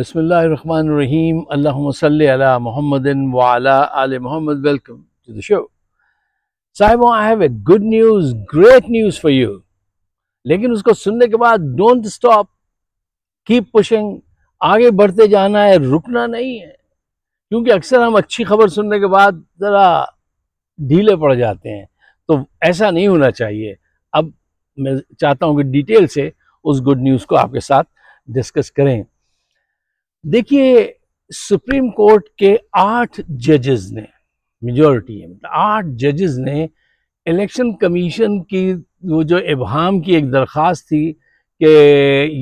बसमीम Allahumma salli ala Muhammadin wa ala Ali Muhammad. Welcome to I have a good news great news for you लेकिन उसको सुनने के बाद don't stop keep pushing आगे बढ़ते जाना है रुकना नहीं है क्योंकि अक्सर हम अच्छी खबर सुनने के बाद ज़रा ढीले पड़ जाते हैं तो ऐसा नहीं होना चाहिए अब मैं चाहता हूँ कि डिटेल से उस गुड न्यूज़ को आपके साथ डिस्कस करें देखिए सुप्रीम कोर्ट के आठ जजेस ने मेजोरिटी है मतलब आठ जजेस ने इलेक्शन कमीशन की वो जो इबहम की एक दरख्वास्त थी कि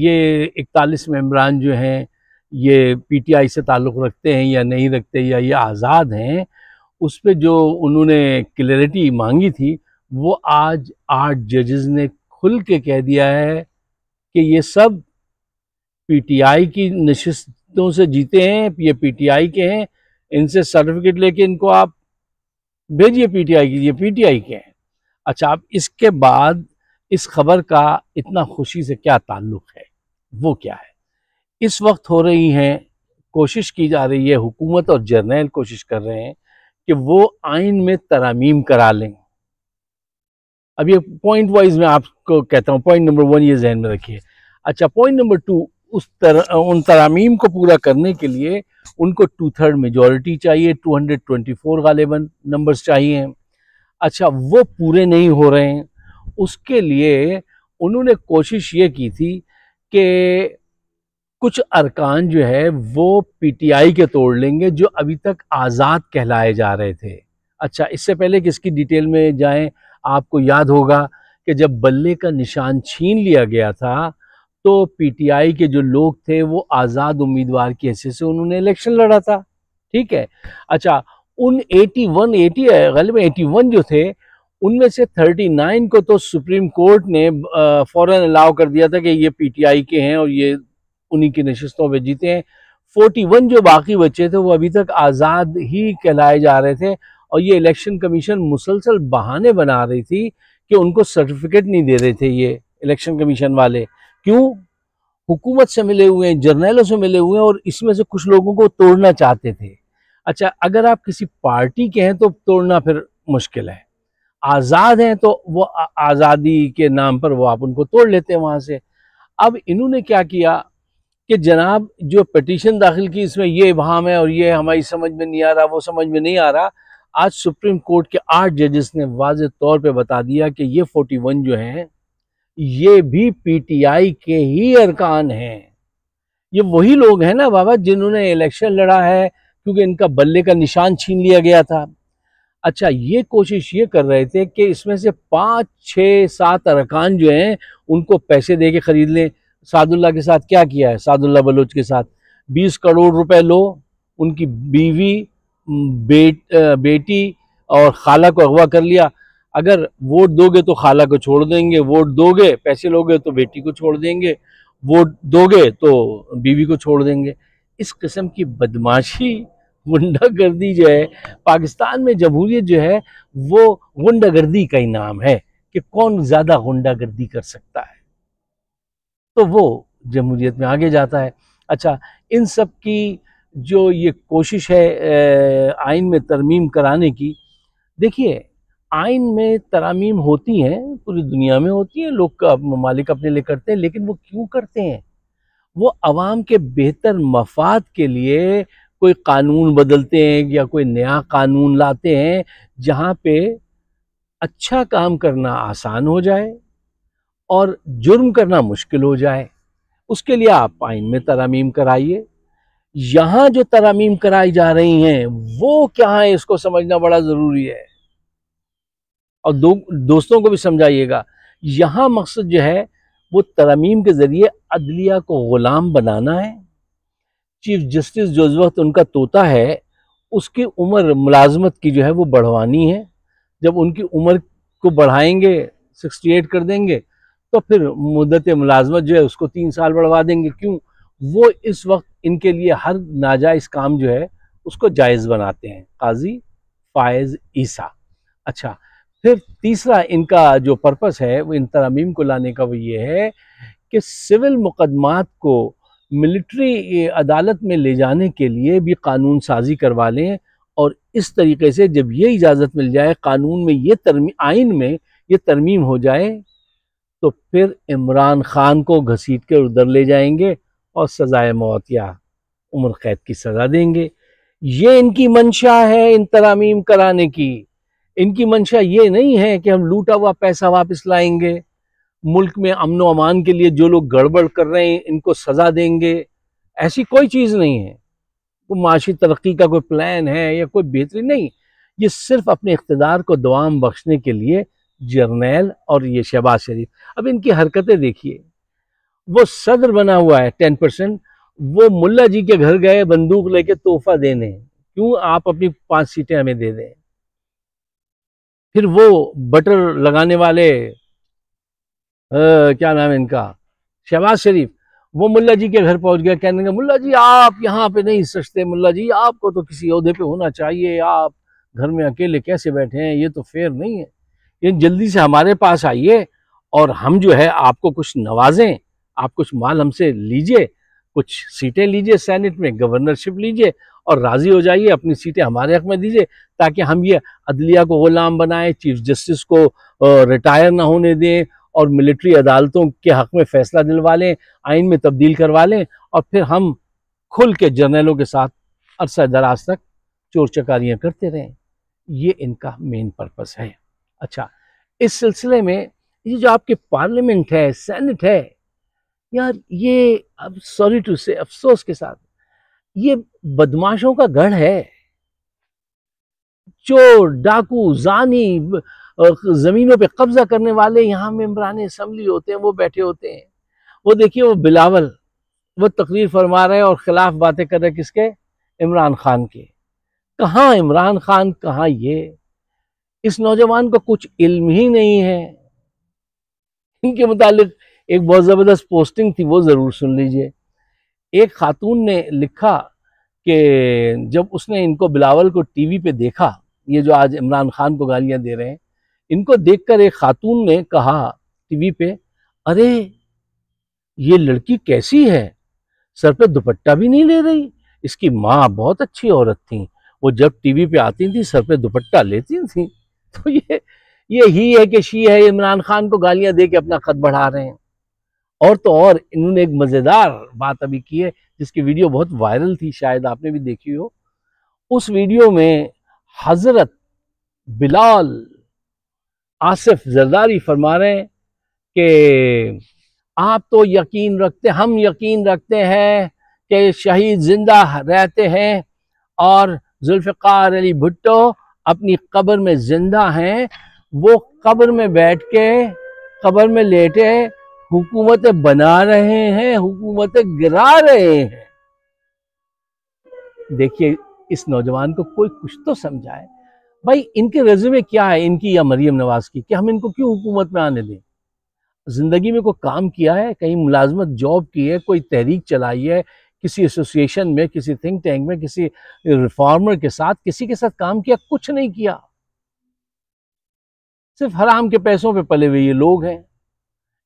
ये इकतालीस मम्बरान जो हैं ये पीटीआई से ताल्लुक़ रखते हैं या नहीं रखते या ये आज़ाद हैं उस पर जो उन्होंने क्लैरिटी मांगी थी वो आज आठ जजेस ने खुल के कह दिया है कि ये सब पीटीआई की नशस्त तो से जीते हैं ये पीटीआई के हैं इनसे सर्टिफिकेट लेके इनको आप भेजिए पीटीआई की ये पीटीआई के हैं अच्छा आप इसके बाद इस खबर का इतना खुशी से क्या ताल्लुक है वो क्या है इस वक्त हो रही है कोशिश की जा रही है हुकूमत और जर्नैल कोशिश कर रहे हैं कि वो आइन में तरामीम करा लें अब ये पॉइंट वाइज में आपको कहता हूँ पॉइंट नंबर वन ये जहन में रखिए अच्छा पॉइंट नंबर टू उस तरह उन तरामीम को पूरा करने के लिए उनको टू थर्ड मेजॉरिटी चाहिए 224 गालिबन नंबर्स चाहिए अच्छा वो पूरे नहीं हो रहे हैं उसके लिए उन्होंने कोशिश ये की थी कि कुछ अरकान जो है वो पीटीआई के तोड़ लेंगे जो अभी तक आज़ाद कहलाए जा रहे थे अच्छा इससे पहले कि इसकी डिटेल में जाएं आपको याद होगा कि जब बल्ले का निशान छीन लिया गया था तो पीटीआई के जो लोग थे वो आज़ाद उम्मीदवार की हैसियत से उन्होंने इलेक्शन लड़ा था ठीक है अच्छा उन 81 80 गलब 81 जो थे उनमें से 39 को तो सुप्रीम कोर्ट ने फ़ौरन अलाउ कर दिया था कि ये पीटीआई के हैं और ये उन्हीं की नशस्तों पर जीते हैं 41 जो बाकी बच्चे थे वो अभी तक आज़ाद ही कहलाए जा रहे थे और ये इलेक्शन कमीशन मुसलसल बहाने बना रही थी कि उनको सर्टिफिकेट नहीं दे रहे थे ये इलेक्शन कमीशन वाले क्यों हुकूमत से मिले हुए हैं जर्नलों से मिले हुए हैं और इसमें से कुछ लोगों को तोड़ना चाहते थे अच्छा अगर आप किसी पार्टी के हैं तो तोड़ना फिर मुश्किल है आज़ाद हैं तो वो आज़ादी के नाम पर वो आप उनको तोड़ लेते हैं वहाँ से अब इन्होंने क्या किया कि जनाब जो पटिशन दाखिल की इसमें ये इबाम है और ये हमारी समझ में नहीं आ रहा वो समझ में नहीं आ रहा आज सुप्रीम कोर्ट के आठ जजेस ने वाज तौर पर बता दिया कि ये फोर्टी जो हैं ये भी पीटीआई के ही अरकान हैं ये वही लोग हैं ना बाबा जिन्होंने इलेक्शन लड़ा है क्योंकि इनका बल्ले का निशान छीन लिया गया था अच्छा ये कोशिश ये कर रहे थे कि इसमें से पाँच छः सात अरकान जो हैं उनको पैसे दे के ख़रीद लें सादुल्ला के साथ क्या किया है सादुल्ला बलोच के साथ बीस करोड़ रुपए लो उनकी बीवी बेट बेटी और खाला को अगवा कर लिया अगर वोट दोगे तो खाला को छोड़ देंगे वोट दोगे पैसे लोगे तो बेटी को छोड़ देंगे वोट दोगे तो बीवी को छोड़ देंगे इस किस्म की बदमाशी गुंडागर्दी जो है पाकिस्तान में जमहूरियत जो है वो गुंडागर्दी का ही नाम है कि कौन ज़्यादा गुंडागर्दी कर सकता है तो वो जमहूरियत में आगे जाता है अच्छा इन सब की जो ये कोशिश है आइन में तरमीम कराने की देखिए आइन में तरामीम होती हैं पूरी दुनिया में होती हैं लोग ममालिक अपने लिए करते हैं लेकिन वो क्यों करते हैं वो आवाम के बेहतर मफाद के लिए कोई कानून बदलते हैं या कोई नया कानून लाते हैं जहाँ पे अच्छा काम करना आसान हो जाए और जुर्म करना मुश्किल हो जाए उसके लिए आप आइन में तरामीम कराइए यहाँ जो तरामीम कराई जा रही हैं वो क्या है इसको समझना बड़ा ज़रूरी है और दो दोस्तों को भी समझाइएगा यहाँ मकसद जो है वो तरमीम के ज़रिए अदलिया को ग़ुलाम बनाना है चीफ जस्टिस जो इस वक्त उनका तोता है उसकी उम्र मुलाजमत की जो है वो बढ़वानी है जब उनकी उम्र को बढ़ाएंगे 68 कर देंगे तो फिर मुद्दत मुलाजमत जो है उसको तीन साल बढ़वा देंगे क्यों वो इस वक्त इनके लिए हर नाजायज़ काम जो है उसको जायज़ बनाते हैं काजी फायज़ ईसा अच्छा फिर तीसरा इनका जो पर्पस है वो इन तरामीम को लाने का वो ये है कि सिविल मुकदमात को मिलिट्री अदालत में ले जाने के लिए भी कानून साजी करवा लें और इस तरीके से जब ये इजाज़त मिल जाए कानून में ये तरमी आइन में ये तरमीम हो जाए तो फिर इमरान खान को घसीट कर उधर ले जाएंगे और सजाए मौत या उम्र कैद की सज़ा देंगे ये इनकी मंशा है इन तरामीम कराने की इनकी मंशा ये नहीं है कि हम लूटा हुआ पैसा वापस लाएंगे मुल्क में अमन अमान के लिए जो लोग गड़बड़ कर रहे हैं इनको सज़ा देंगे ऐसी कोई चीज़ नहीं है वो तो माशी तरक्की का कोई प्लान है या कोई बेहतरी नहीं ये सिर्फ अपने इकतदार को दवाम बख्शने के लिए जर्नैल और ये शहबाज शरीफ अब इनकी हरकतें देखिए वो सदर बना हुआ है टेन परसेंट वो मुल्ला जी के घर गए बंदूक लेके तोहफा देने क्यों आप अपनी पांच सीटें हमें दे दें फिर वो बटर लगाने वाले आ, क्या नाम है इनका शहबाज शरीफ वो मुल्ला जी के घर पहुंच गया कहने लगे मुल्ला जी आप यहाँ पे नहीं सचते मुल्ला जी आपको तो किसी अहदे पे होना चाहिए आप घर में अकेले कैसे बैठे हैं ये तो फेयर नहीं है ये जल्दी से हमारे पास आइए और हम जो है आपको कुछ नवाजें आप कुछ माल हमसे लीजिए कुछ सीटें लीजिए सैनेट में गवर्नरशिप लीजिए और राज़ी हो जाइए अपनी सीटें हमारे हक में दीजिए ताकि हम ये अदलिया को गुलाम बनाएं चीफ जस्टिस को रिटायर ना होने दें और मिलिट्री अदालतों के हक़ में फ़ैसला दिलवा लें आइन में तब्दील करवा लें और फिर हम खुल के जर्नलों के साथ अरसा दराज तक चोर चकारियाँ करते रहें ये इनका मेन पर्पस है अच्छा इस सिलसिले में ये जो आपके पार्लियामेंट है सेनेट है यार ये अब सॉरी टू से अफसोस के साथ ये बदमाशों का गढ़ है चोर डाकू जानी ज़मीनों पे कब्जा करने वाले यहाँ मेम्बरान असम्बली होते हैं वो बैठे होते हैं वो देखिए वो बिलावल वो तकरीर फरमा रहे हैं और ख़िलाफ़ बातें कर रहे किसके इमरान खान के कहाँ इमरान खान कहाँ ये इस नौजवान को कुछ इल्म ही नहीं है इनके मुतालिक एक बहुत ज़बरदस्त पोस्टिंग थी वो ज़रूर सुन लीजिए एक खातून ने लिखा कि जब उसने इनको बिलावल को टीवी पे देखा ये जो आज इमरान खान को गालियां दे रहे हैं इनको देखकर एक खातून ने कहा टीवी पे अरे ये लड़की कैसी है सर पे दुपट्टा भी नहीं ले रही इसकी माँ बहुत अच्छी औरत थी वो जब टीवी पे आती थी सर पे दुपट्टा लेती थी तो ये ये ही है कि शी है इमरान खान को गालियां दे के अपना खत बढ़ा रहे हैं और तो और इन्होंने एक मज़ेदार बात अभी की है जिसकी वीडियो बहुत वायरल थी शायद आपने भी देखी हो उस वीडियो में हज़रत बिलाल आसिफ जरदारी फरमा रहे हैं कि आप तो यकीन रखते हम यकीन रखते हैं कि शहीद ज़िंदा रहते हैं और जुल्फ़ार अली भुट्टो अपनी कब्र में ज़िंदा हैं वो कब्र में बैठ के कब्र में लेटे हुकूमत बना रहे हैं हुकूमत गिरा रहे हैं देखिए इस नौजवान को कोई कुछ तो समझाए भाई इनके रेज्यूमे क्या है इनकी या मरियम नवाज की कि हम इनको क्यों हुकूमत में आने दें ज़िंदगी में कोई काम किया है कहीं मुलाजमत जॉब की है कोई तहरीक चलाई है किसी एसोसिएशन में किसी थिंक टैंक में किसी रिफॉर्मर के साथ किसी के साथ काम किया कुछ नहीं किया सिर्फ हराम के पैसों पे पले हुए ये लोग हैं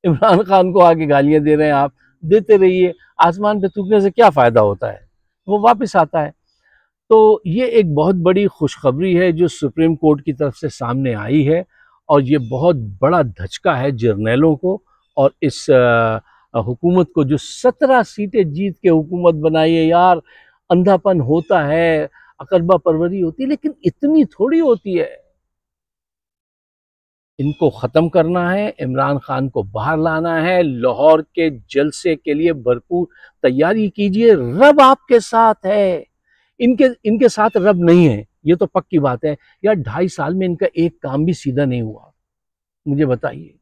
इमरान खान को आके गालियां दे रहे हैं आप देते रहिए आसमान पे थूकने से क्या फ़ायदा होता है वो वापस आता है तो ये एक बहुत बड़ी खुशखबरी है जो सुप्रीम कोर्ट की तरफ से सामने आई है और ये बहुत बड़ा धचका है जर्नैलों को और इस हुकूमत को जो सत्रह सीटें जीत के हुकूमत बनाई है यार अंधापन होता है अकरबा परवरी होती है लेकिन इतनी थोड़ी होती है इनको ख़त्म करना है इमरान खान को बाहर लाना है लाहौर के जलसे के लिए भरपूर तैयारी कीजिए रब आपके साथ है इनके इनके साथ रब नहीं है ये तो पक्की बात है यार ढाई साल में इनका एक काम भी सीधा नहीं हुआ मुझे बताइए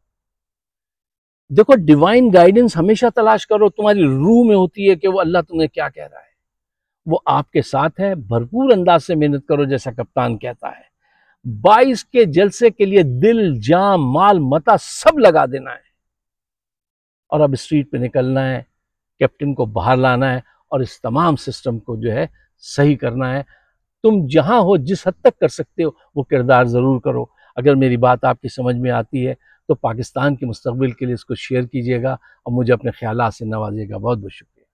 देखो डिवाइन गाइडेंस हमेशा तलाश करो तुम्हारी रूह में होती है कि वो अल्लाह तुम्हें क्या कह रहा है वो आपके साथ है भरपूर अंदाज से मेहनत करो जैसा कप्तान कहता है बाईस के जलसे के लिए दिल जान माल मता सब लगा देना है और अब स्ट्रीट पे निकलना है कैप्टन को बाहर लाना है और इस तमाम सिस्टम को जो है सही करना है तुम जहाँ हो जिस हद तक कर सकते हो वो किरदार ज़रूर करो अगर मेरी बात आपकी समझ में आती है तो पाकिस्तान के मुस्तबिल के लिए इसको शेयर कीजिएगा और मुझे अपने ख्याल से नवाजिएगा बहुत बहुत शुक्रिया